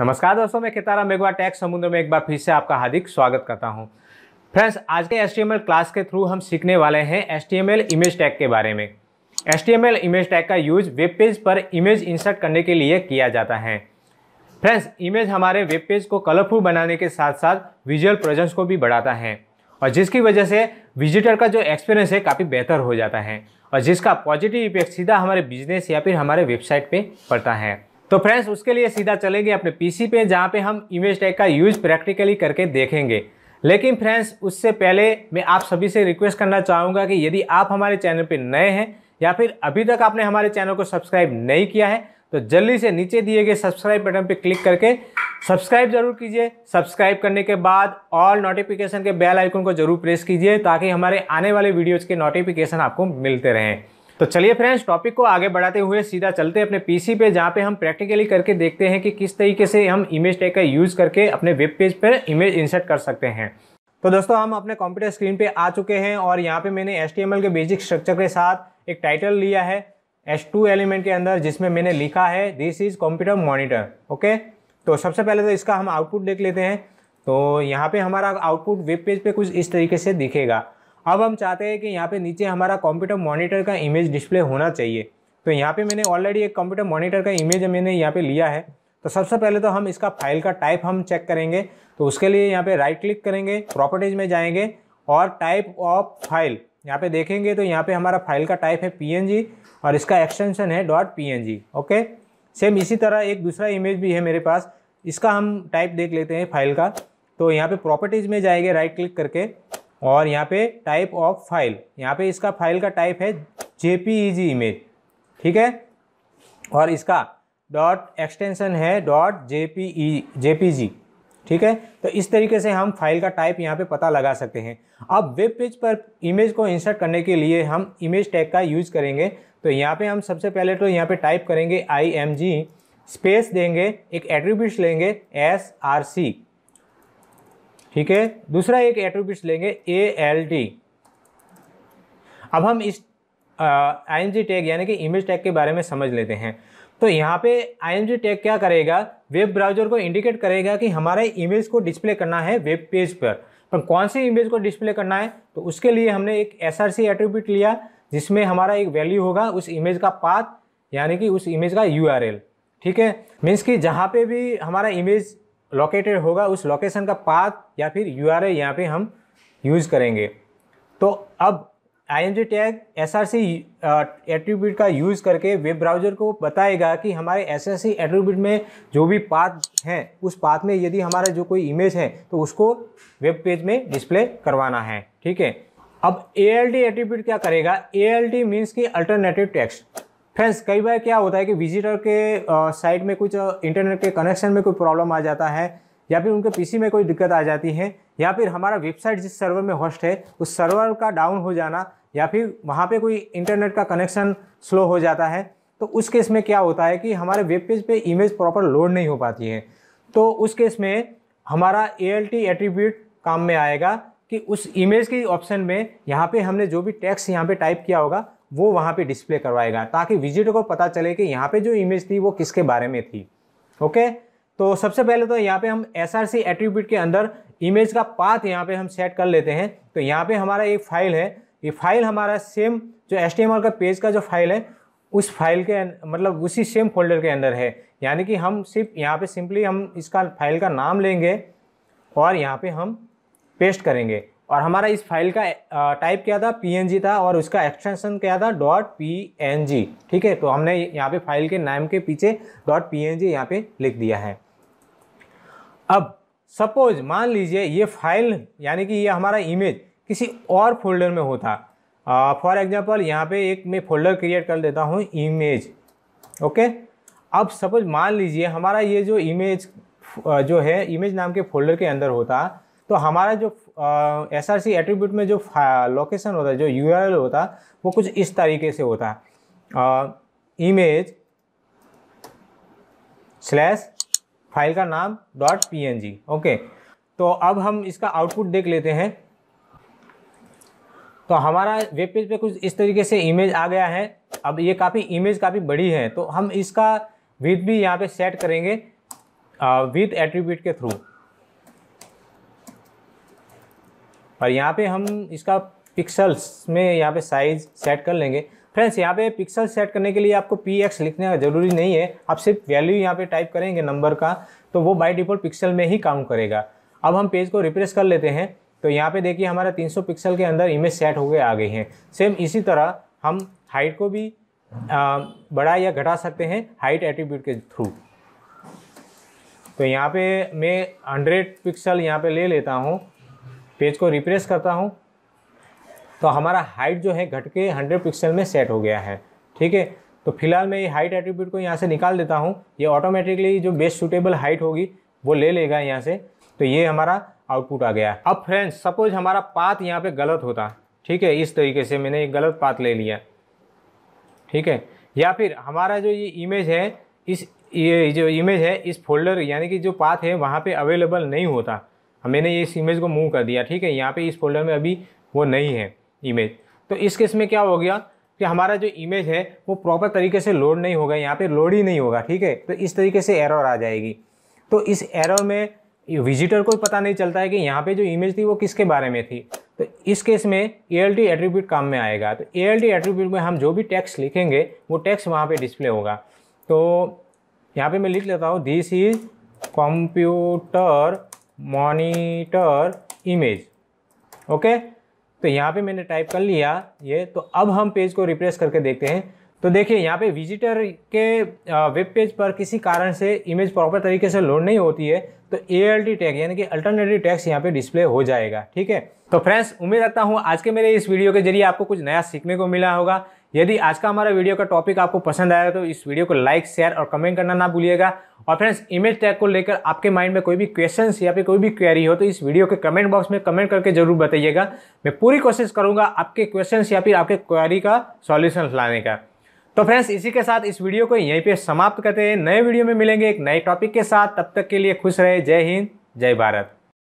नमस्कार दोस्तों मैं कितारा मेघवा टैक्स समुद्र में एक बार फिर से आपका हार्दिक स्वागत करता हूं फ्रेंड्स आज के एस क्लास के थ्रू हम सीखने वाले हैं एस इमेज टैग के बारे में एस इमेज टैग का यूज वेब पेज पर इमेज इंसर्ट करने के लिए किया जाता है फ्रेंड्स इमेज हमारे वेब पेज को कलरफुल बनाने के साथ साथ विजुअल प्रेजेंस को भी बढ़ाता है और जिसकी वजह से विजिटर का जो एक्सपीरियंस है काफ़ी बेहतर हो जाता है और जिसका पॉजिटिव इफेक्ट सीधा हमारे बिजनेस या फिर हमारे वेबसाइट पे पड़ता है तो फ्रेंड्स उसके लिए सीधा चलेंगे अपने पीसी पे जहाँ पे हम इमेज टैग का यूज प्रैक्टिकली करके देखेंगे लेकिन फ्रेंड्स उससे पहले मैं आप सभी से रिक्वेस्ट करना चाहूँगा कि यदि आप हमारे चैनल पर नए हैं या फिर अभी तक आपने हमारे चैनल को सब्सक्राइब नहीं किया है तो जल्दी से नीचे दिए गए सब्सक्राइब बटन पर क्लिक करके सब्सक्राइब जरूर कीजिए सब्सक्राइब करने के बाद ऑल नोटिफिकेशन के बेल आइकन को जरूर प्रेस कीजिए ताकि हमारे आने वाले वीडियोज़ के नोटिफिकेशन आपको मिलते रहें तो चलिए फ्रेंड्स टॉपिक को आगे बढ़ाते हुए सीधा चलते हैं अपने पीसी पे जहाँ पे हम प्रैक्टिकली करके देखते हैं कि किस तरीके से हम इमेज टैग का यूज़ करके अपने वेब पेज पर इमेज इंसर्ट कर सकते हैं तो दोस्तों हम अपने कंप्यूटर स्क्रीन पे आ चुके हैं और यहाँ पे मैंने एस के बेसिक स्ट्रक्चर के साथ एक टाइटल लिया है एस एलिमेंट के अंदर जिसमें मैंने लिखा है this is computer monitor okay तो सबसे पहले तो इसका हम आउटपुट देख लेते हैं तो यहाँ पर हमारा आउटपुट वेब पेज पर कुछ इस तरीके से दिखेगा अब हम चाहते हैं कि यहाँ पे नीचे हमारा कंप्यूटर मॉनिटर का इमेज डिस्प्ले होना चाहिए तो यहाँ पे मैंने ऑलरेडी एक कंप्यूटर मॉनिटर का इमेज मैंने यहाँ पे लिया है तो सबसे पहले तो हम इसका फाइल का टाइप हम चेक करेंगे तो उसके लिए यहाँ पे राइट क्लिक करेंगे प्रॉपर्टीज में जाएंगे और टाइप ऑफ फाइल यहाँ पे देखेंगे तो यहाँ पे हमारा फाइल का टाइप है पी और इसका एक्सटेंशन है डॉट पी ओके सेम इसी तरह एक दूसरा इमेज भी है मेरे पास इसका हम टाइप देख लेते हैं फाइल का तो यहाँ पे प्रॉपर्टीज़ में जाएंगे राइट क्लिक करके और यहाँ पे टाइप ऑफ फाइल यहाँ पे इसका फाइल का टाइप है जे इमेज e ठीक है और इसका डॉट एक्सटेंशन है dot J P E J P G ठीक है तो इस तरीके से हम फाइल का टाइप यहाँ पे पता लगा सकते हैं अब वेब पेज पर इमेज को इंसर्ट करने के लिए हम इमेज टैग का यूज करेंगे तो यहाँ पे हम सबसे पहले तो यहाँ पे टाइप करेंगे आई एम जी स्पेस देंगे एक एट्रीब्यूट लेंगे एस आर सी ठीक है दूसरा एक एट्रीब्यूट लेंगे ए एल टी अब हम इस आई जी टैग यानी कि इमेज टैग के बारे में समझ लेते हैं तो यहाँ पे आई जी टैग क्या करेगा वेब ब्राउजर को इंडिकेट करेगा कि हमारे इमेज को डिस्प्ले करना है वेब पेज पर पर तो कौन सी इमेज को डिस्प्ले करना है तो उसके लिए हमने एक एस आर सी एट्रीब्यूट लिया जिसमें हमारा एक वैल्यू होगा उस इमेज का पाथ यानी कि उस इमेज का यू आर एल ठीक है मीन्स कि जहाँ पे भी हमारा इमेज लोकेटेड होगा उस लोकेशन का पाथ या फिर यू आर यहाँ पर हम यूज़ करेंगे तो अब I tag S R C attribute का यूज़ करके वेब ब्राउज़र को बताएगा कि हमारे एस आर सी एट्रीब्यूट में जो भी पाथ हैं उस पाथ में यदि हमारा जो कोई इमेज है तो उसको वेब पेज में डिस्प्ले करवाना है ठीक है अब ए एल डी एट्रीब्यूट क्या करेगा ए एल डी मीन्स की अल्टरनेटिव टेक्स्ट फ्रेंड्स कई बार क्या होता है कि विजिटर के साइट में कुछ इंटरनेट के कनेक्शन में कोई प्रॉब्लम आ जाता है या फिर उनके पीसी में कोई दिक्कत आ जाती है या फिर हमारा वेबसाइट जिस सर्वर में होस्ट है उस सर्वर का डाउन हो जाना या फिर वहाँ पे कोई इंटरनेट का कनेक्शन स्लो हो जाता है तो उस केस में क्या होता है कि हमारे वेब पेज पे इमेज प्रॉपर लोड नहीं हो पाती है तो उस केस में हमारा ए एल टी एट्रीब्यूट काम में आएगा कि उस इमेज की ऑप्शन में यहाँ पे हमने जो भी टैक्स यहाँ पे टाइप किया होगा वो वहाँ पे डिस्प्ले करवाएगा ताकि विजिटर को पता चले कि यहाँ पे जो इमेज थी वो किसके बारे में थी ओके तो सबसे पहले तो यहाँ पे हम एस आर सी एट्रीब्यूट के अंदर इमेज का पाथ यहाँ पे हम सेट कर लेते हैं तो यहाँ पे हमारा एक फाइल है ये फाइल हमारा सेम जो एस टी एम आर का पेज का जो फाइल है उस फाइल के अं-, मतलब उसी सेम फोल्डर के अंदर है यानी कि हम सिर्फ यहाँ पे सिंपली हम इसका फाइल का नाम लेंगे और यहाँ पे हम पेस्ट करेंगे और हमारा इस फाइल का टाइप क्या था पीएनजी था और उसका एक्सटेंशन क्या था डॉट पीएनजी ठीक है तो हमने यहाँ पे फाइल के नाम के पीछे डॉट पीएनजी यहाँ पे लिख दिया है अब सपोज मान लीजिए ये फाइल यानी कि ये हमारा इमेज किसी और फोल्डर में होता फॉर एग्जाम्पल यहाँ पे एक मैं फोल्डर क्रिएट कर देता हूँ इमेज ओके अब सपोज मान लीजिए हमारा ये जो इमेज जो है इमेज नाम के फोल्डर के अंदर होता तो हमारा जो एस आर सी एट्रीब्यूट में जो लोकेशन होता है जो यू आर एल होता है वो कुछ इस तरीके से होता है इमेज स्लैश फाइल का नाम dot P N G okay तो अब हम इसका आउटपुट देख लेते हैं तो हमारा वेब पेज पे कुछ इस तरीके से इमेज आ गया है अब ये काफ़ी इमेज काफ़ी बड़ी है तो हम इसका विथ भी यहाँ पे सेट करेंगे विथ एट्रीब्यूट के थ्रू और यहाँ पे हम इसका पिक्सल्स में यहाँ पे साइज सेट कर लेंगे फ्रेंड्स यहाँ पे पिक्सल सेट करने के लिए आपको पी एक्स लिखने का जरूरी नहीं है आप सिर्फ वैल्यू यहाँ पे टाइप करेंगे नंबर का तो वो बाई डिफॉल्ट पिक्सल में ही काउंट करेगा अब हम पेज को रिप्रेस कर लेते हैं तो यहाँ पे देखिए हमारा 300 पिक्सल के अंदर इमेज सेट हो गए आ गई हैं सेम इसी तरह हम हाइट को भी बढ़ा या घटा सकते हैं हाइट एट्रीब्यूट के थ्रू तो यहाँ पे मैं 100 पिक्सल यहाँ पे ले लेता हूँ पेज को रिप्रेस करता हूँ तो हमारा हाइट जो है घट के हंड्रेड पिक्सल में सेट हो गया है ठीक है तो फिलहाल मैं ये हाइट एट्रीब्यूट को यहाँ से निकाल देता हूँ ये ऑटोमेटिकली जो बेस्ट सूटेबल हाइट होगी वो ले लेगा यहाँ से तो ये हमारा आउटपुट आ गया अब फ्रेंड्स सपोज हमारा पाथ यहाँ पे गलत होता ठीक है इस तरीके से मैंने एक गलत पाथ ले लिया ठीक है या फिर हमारा जो ये इमेज है इस ये जो इमेज है इस फोल्डर यानी कि जो पाथ है वहाँ पर अवेलेबल नहीं होता मैंने इस इमेज को मूव कर दिया ठीक है यहाँ पे इस फोल्डर में अभी वो नहीं है इमेज तो इस केस में क्या हो गया कि हमारा जो इमेज है वो प्रॉपर तरीके से लोड नहीं होगा यहाँ पे लोड ही नहीं होगा ठीक है तो इस तरीके से एरर आ जाएगी तो इस एरर में विजिटर को पता नहीं चलता है कि यहाँ पर जो इमेज थी वो किसके बारे में थी तो इस केस में ए एल एट्रीब्यूट काम में आएगा तो ए एल एट्रीब्यूट में हम जो भी टैक्स लिखेंगे वो टैक्स वहाँ पर डिस्प्ले होगा तो यहाँ पर मैं लिख लेता हूँ this is computer monitor image okay तो यहाँ पे मैंने टाइप कर लिया ये तो अब हम पेज को रिप्लेस करके देखते हैं तो देखिए यहाँ पे विजिटर के वेब पेज पर किसी कारण से इमेज प्रॉपर तरीके से लोड नहीं होती है तो ए टैग यानी कि अल्टरनेटिव टैक्स यहाँ पे डिस्प्ले हो जाएगा ठीक है तो फ्रेंड्स उम्मीद रखता हूँ आज के मेरे इस वीडियो के जरिए आपको कुछ नया सीखने को मिला होगा यदि आज का हमारा वीडियो का टॉपिक आपको पसंद आया तो इस वीडियो को लाइक शेयर और कमेंट करना ना भूलिएगा और फ्रेंड्स इमेज टैग को लेकर आपके माइंड में कोई भी क्वेश्चन या फिर कोई भी क्वेरी हो तो इस वीडियो के कमेंट बॉक्स में कमेंट करके जरूर बताइएगा मैं पूरी कोशिश करूँगा आपके क्वेश्चन या फिर आपके क्वेरी का सॉल्यूशन लाने का तो फ्रेंड्स इसी के साथ इस वीडियो को यहीं पे समाप्त करते हैं नए वीडियो में मिलेंगे एक नए टॉपिक के साथ तब तक के लिए खुश रहे जय हिंद जय भारत